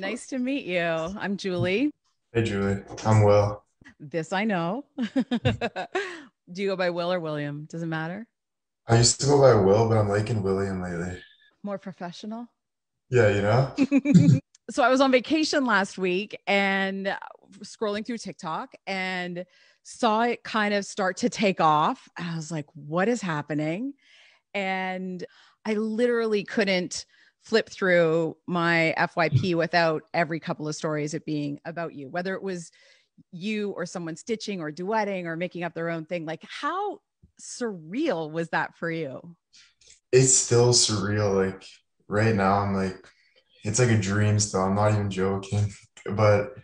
Nice to meet you. I'm Julie. Hey, Julie. I'm Will. This I know. Do you go by Will or William? Doesn't matter. I used to go by Will, but I'm liking William lately. More professional? Yeah, you know? so I was on vacation last week and scrolling through TikTok and saw it kind of start to take off. I was like, what is happening? And I literally couldn't flip through my FYP mm. without every couple of stories it being about you, whether it was you or someone stitching or duetting or making up their own thing. Like, how surreal was that for you? It's still surreal. Like, right now, I'm like, it's like a dream still. I'm not even joking. but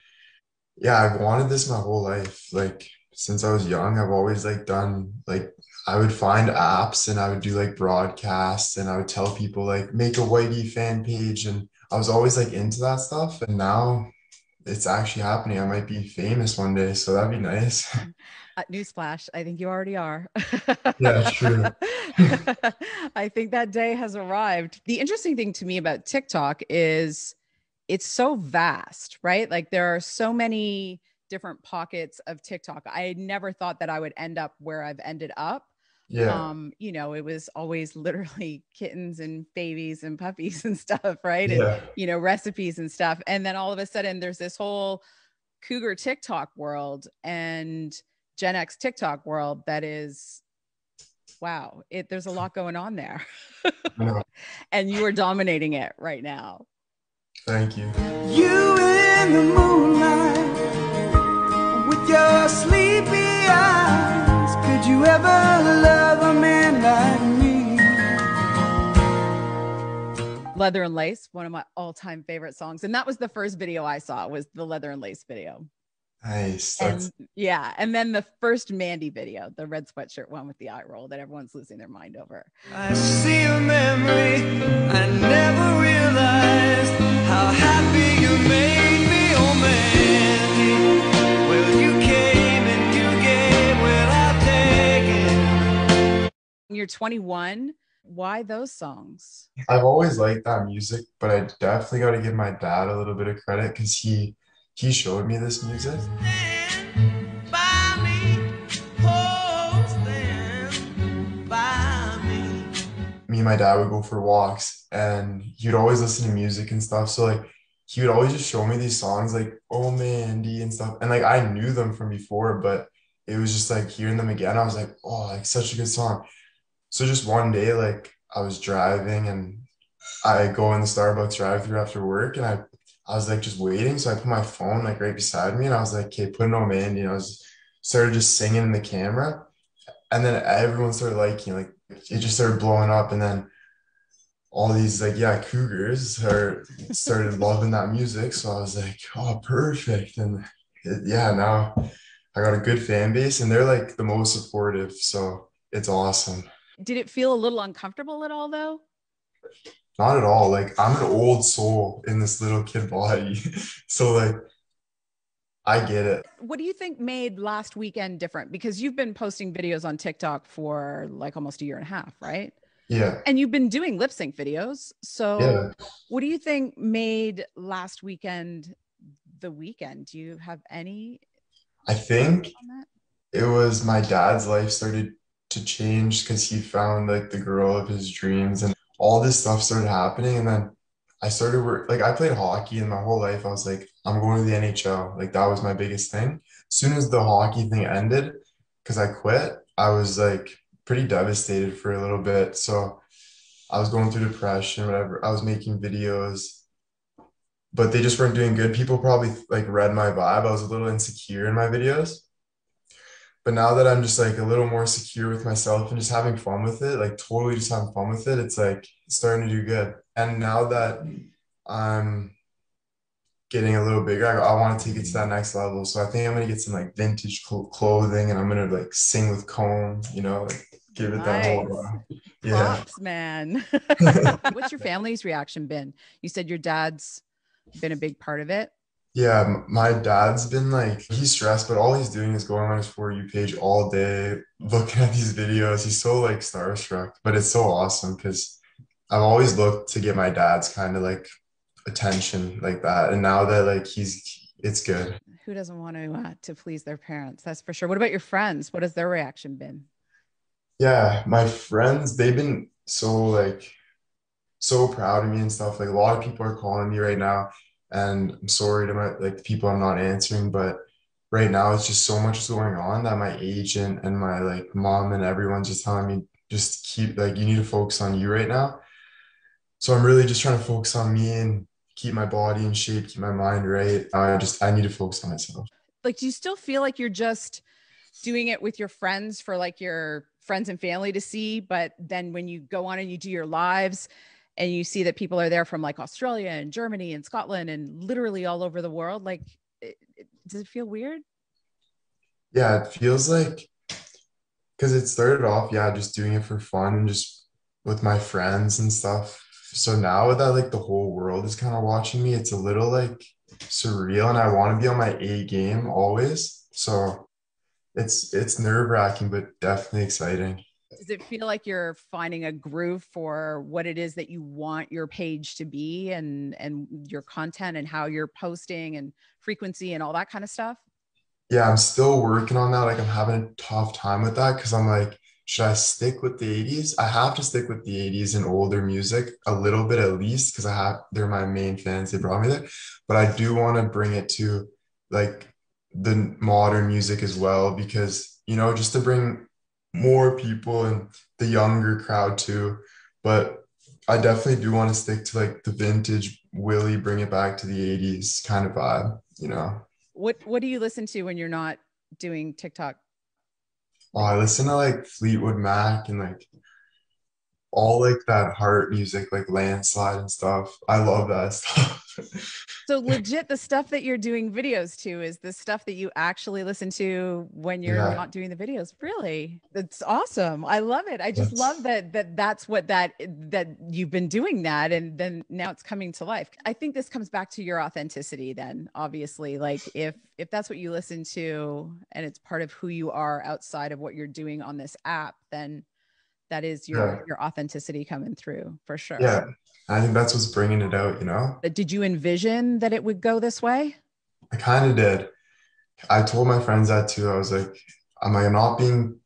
yeah, I've wanted this my whole life. Like, since I was young, I've always like done like I would find apps and I would do like broadcasts and I would tell people like make a Whitey fan page and I was always like into that stuff and now it's actually happening. I might be famous one day, so that'd be nice. Uh, newsflash, I think you already are. yeah, true. I think that day has arrived. The interesting thing to me about TikTok is it's so vast, right? Like there are so many different pockets of TikTok. I never thought that I would end up where I've ended up. Yeah. Um, you know, it was always literally kittens and babies and puppies and stuff, right? Yeah. And you know, recipes and stuff. And then all of a sudden there's this whole cougar TikTok world and Gen X TikTok world that is wow, it there's a lot going on there. and you are dominating it right now. Thank you. You in the moonlight your sleepy eyes Could you ever love a man like me? Leather and Lace, one of my all-time favorite songs. And that was the first video I saw was the Leather and Lace video. Nice. And, yeah. And then the first Mandy video, the red sweatshirt one with the eye roll that everyone's losing their mind over. I see a memory. I never realized how happy you're 21 why those songs i've always liked that music but i definitely got to give my dad a little bit of credit because he he showed me this music me and my dad would go for walks and he'd always listen to music and stuff. So like he would always just show me these songs like Oh Mandy and stuff. And like I knew them from before, but it was just like hearing them again. I was like, oh, like such a good song so just one day, like I was driving and I go in the Starbucks drive through after work and I I was like just waiting. So I put my phone like right beside me and I was like, okay, put it on you And I was started just singing in the camera. And then everyone started liking like it just started blowing up. And then all these like, yeah, cougars are started loving that music. So I was like, oh, perfect. And it, yeah, now I got a good fan base and they're like the most supportive. So it's awesome. Did it feel a little uncomfortable at all though? Not at all. Like I'm an old soul in this little kid body. so like I get it. What do you think made last weekend different? Because you've been posting videos on TikTok for like almost a year and a half, right? Yeah. And you've been doing lip sync videos. So yeah. what do you think made last weekend the weekend? Do you have any? I think it was my dad's life started to change because he found like the girl of his dreams and all this stuff started happening. And then I started work like I played hockey and my whole life I was like, I'm going to the NHL. Like that was my biggest thing. As soon as the hockey thing ended, because I quit, I was like pretty devastated for a little bit. So I was going through depression, whatever. I was making videos, but they just weren't doing good. People probably like read my vibe. I was a little insecure in my videos. But now that I'm just like a little more secure with myself and just having fun with it, like totally just having fun with it, it's like starting to do good. And now that I'm getting a little bigger, I, I want to take it to that next level. So I think I'm gonna get some like vintage cl- clothing, and I'm gonna like sing with comb, you know, like give it nice. that whole. Uh, yeah, Pops, man. What's your family's reaction been? You said your dad's been a big part of it. Yeah, my dad's been like, he's stressed, but all he's doing is going on his For You page all day, looking at these videos. He's so like starstruck, but it's so awesome because I've always looked to get my dad's kind of like attention like that. And now that like he's, it's good. Who doesn't want to uh, to please their parents? That's for sure. What about your friends? What has their reaction been? Yeah, my friends, they've been so like so proud of me and stuff. Like a lot of people are calling me right now and I'm sorry to my like people I'm not answering, but right now it's just so much is going on that my agent and my like mom and everyone's just telling me just keep like you need to focus on you right now. So I'm really just trying to focus on me and keep my body in shape, keep my mind right. I just I need to focus on myself. Like, do you still feel like you're just doing it with your friends for like your friends and family to see, but then when you go on and you do your lives, and you see that people are there from like Australia and Germany and Scotland and literally all over the world. Like, it, it, does it feel weird? Yeah, it feels like because it started off, yeah, just doing it for fun and just with my friends and stuff. So now that like the whole world is kind of watching me, it's a little like surreal and I want to be on my A game always. So it's it's nerve wracking, but definitely exciting does it feel like you're finding a groove for what it is that you want your page to be and and your content and how you're posting and frequency and all that kind of stuff yeah i'm still working on that like i'm having a tough time with that because i'm like should i stick with the 80s i have to stick with the 80s and older music a little bit at least because i have they're my main fans they brought me there but i do want to bring it to like the modern music as well because you know just to bring more people and the younger crowd too. But I definitely do want to stick to like the vintage Willie, bring it back to the 80s kind of vibe, you know. What what do you listen to when you're not doing TikTok? Oh, I listen to like Fleetwood Mac and like all like that heart music, like landslide and stuff. I love that stuff so legit the stuff that you're doing videos to is the stuff that you actually listen to when you're yeah. not doing the videos really that's awesome i love it i just that's... love that that that's what that that you've been doing that and then now it's coming to life i think this comes back to your authenticity then obviously like if if that's what you listen to and it's part of who you are outside of what you're doing on this app then that is your yeah. your authenticity coming through for sure yeah i think that's what's bringing it out you know did you envision that it would go this way i kind of did i told my friends that too i was like i'm like not being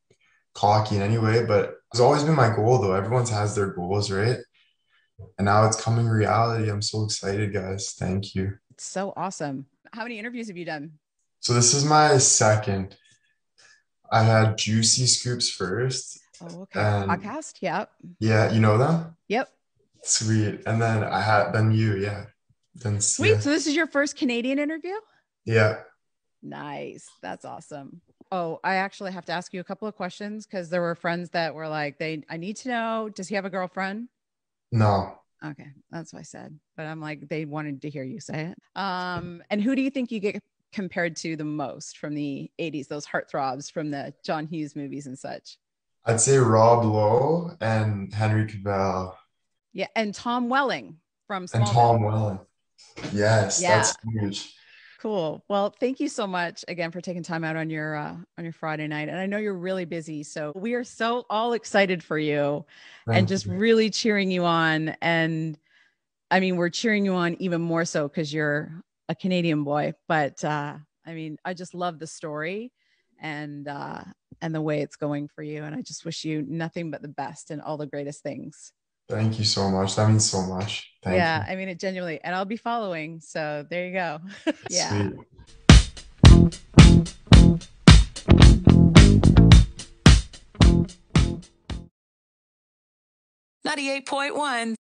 cocky in any way but it's always been my goal though everyone's has their goals right and now it's coming reality i'm so excited guys thank you it's so awesome how many interviews have you done so this is my second i had juicy scoops first Oh, okay. Podcast. Yeah. Yeah, you know them. Yep. Sweet. And then I had then you, yeah. Then sweet. Yeah. So this is your first Canadian interview. Yeah. Nice. That's awesome. Oh, I actually have to ask you a couple of questions because there were friends that were like, "They, I need to know. Does he have a girlfriend?" No. Okay, that's what I said. But I'm like, they wanted to hear you say it. Um, and who do you think you get compared to the most from the '80s? Those heartthrobs from the John Hughes movies and such. I'd say Rob Lowe and Henry Cavell. Yeah, and Tom Welling from Small. And Tom Welling. Yes, yeah. that's huge. Cool. Well, thank you so much again for taking time out on your uh, on your Friday night, and I know you're really busy, so we are so all excited for you, thank and just you. really cheering you on. And I mean, we're cheering you on even more so because you're a Canadian boy. But uh, I mean, I just love the story, and uh, and the way it's going for you. And I just wish you nothing but the best and all the greatest things. Thank you so much. That means so much. Thank yeah, you. I mean it genuinely. And I'll be following. So there you go. yeah. Ninety-eight point one.